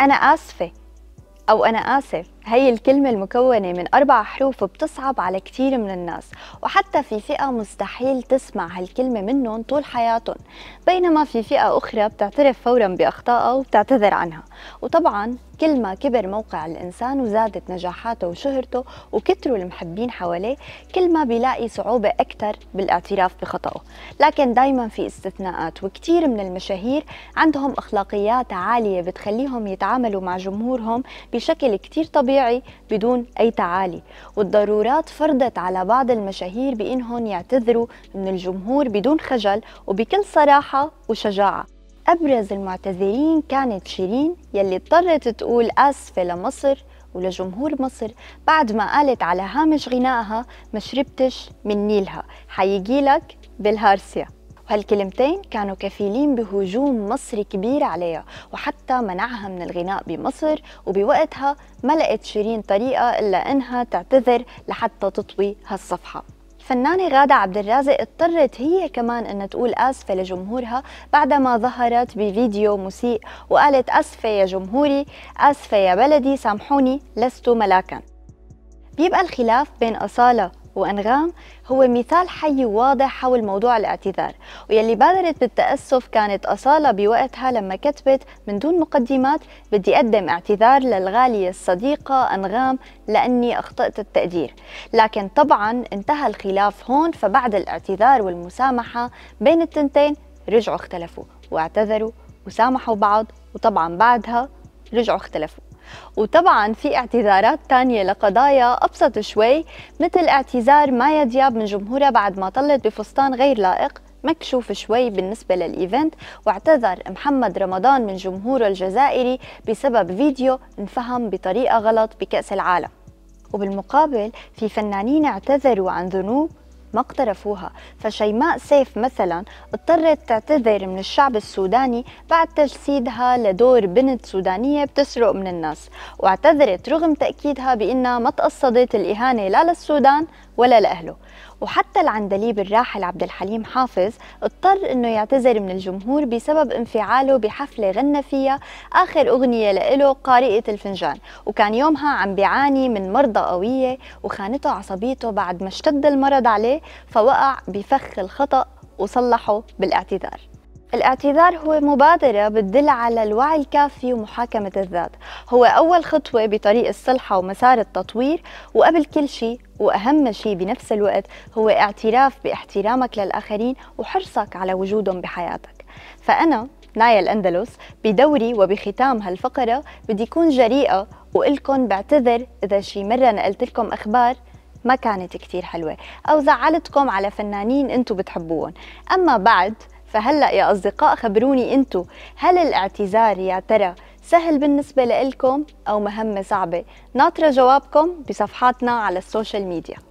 أنا آسفة أو أنا آسف هي الكلمة المكونة من أربع حروف بتصعب على كثير من الناس وحتى في فئة مستحيل تسمع هالكلمة منهم طول حياتهم بينما في فئة أخرى بتعترف فورا بأخطائها وبتعتذر عنها وطبعا كل ما كبر موقع الإنسان وزادت نجاحاته وشهرته وكتروا المحبين حواليه كل ما بيلاقي صعوبة أكثر بالاعتراف بخطأه لكن دايما في استثناءات وكثير من المشاهير عندهم أخلاقيات عالية بتخليهم يتعاملوا مع جمهورهم بشكل كتير طبيعي طبيعي بدون أي تعالي والضرورات فرضت على بعض المشاهير بإنهم يعتذروا من الجمهور بدون خجل وبكل صراحة وشجاعة أبرز المعتذرين كانت شيرين يلي اضطرت تقول آسفة لمصر ولجمهور مصر بعد ما قالت على هامش غنائها ما شربتش من نيلها حيجيلك بالهارسيا وهالكلمتين كانوا كفيلين بهجوم مصري كبير عليها وحتى منعها من الغناء بمصر وبوقتها ما لقت شيرين طريقة إلا إنها تعتذر لحتى تطوي هالصفحة الفنانة غادة عبد الرازق اضطرت هي كمان أن تقول آسفة لجمهورها بعدما ظهرت بفيديو مسيء وقالت آسفة يا جمهوري آسفة يا بلدي سامحوني لست ملاكاً بيبقى الخلاف بين أصالة وأنغام هو مثال حي واضح حول موضوع الاعتذار ويلي بادرت بالتأسف كانت أصالة بوقتها لما كتبت من دون مقدمات بدي أقدم اعتذار للغالية الصديقة أنغام لأني أخطأت التقدير لكن طبعا انتهى الخلاف هون فبعد الاعتذار والمسامحة بين التنتين رجعوا اختلفوا واعتذروا وسامحوا بعض وطبعا بعدها رجعوا اختلفوا وطبعا في اعتذارات تانية لقضايا أبسط شوي مثل اعتذار مايا دياب من جمهورها بعد ما طلت بفستان غير لائق مكشوف شوي بالنسبة للإيفنت واعتذر محمد رمضان من جمهوره الجزائري بسبب فيديو انفهم بطريقة غلط بكأس العالم وبالمقابل في فنانين اعتذروا عن ذنوب ما اقترفوها فشيماء سيف مثلا اضطرت تعتذر من الشعب السوداني بعد تجسيدها لدور بنت سودانية بتسرق من الناس واعتذرت رغم تأكيدها بأنها ما تقصدت الإهانة لا للسودان ولا لأهله وحتى العندليب الراحل عبد الحليم حافظ اضطر انه يعتذر من الجمهور بسبب انفعاله بحفلة غنى فيها اخر اغنية لإله قارئة الفنجان وكان يومها عم بيعاني من مرضى قوية وخانته عصبيته بعد ما اشتد المرض عليه فوقع بفخ الخطأ وصلحه بالاعتذار الاعتذار هو مبادرة بتدل على الوعي الكافي ومحاكمة الذات هو أول خطوة بطريق الصلحة ومسار التطوير وقبل كل شيء وأهم شيء بنفس الوقت هو اعتراف باحترامك للآخرين وحرصك على وجودهم بحياتك فأنا نايا الأندلس بدوري وبختام هالفقرة بدي أكون جريئة وإلكن بعتذر إذا شي مرة نقلت لكم أخبار ما كانت كتير حلوة أو زعلتكم على فنانين أنتم بتحبوهم أما بعد فهلا يا اصدقاء خبروني انتو هل الاعتذار يا ترى سهل بالنسبه لكم او مهمه صعبه ناطره جوابكم بصفحاتنا على السوشيال ميديا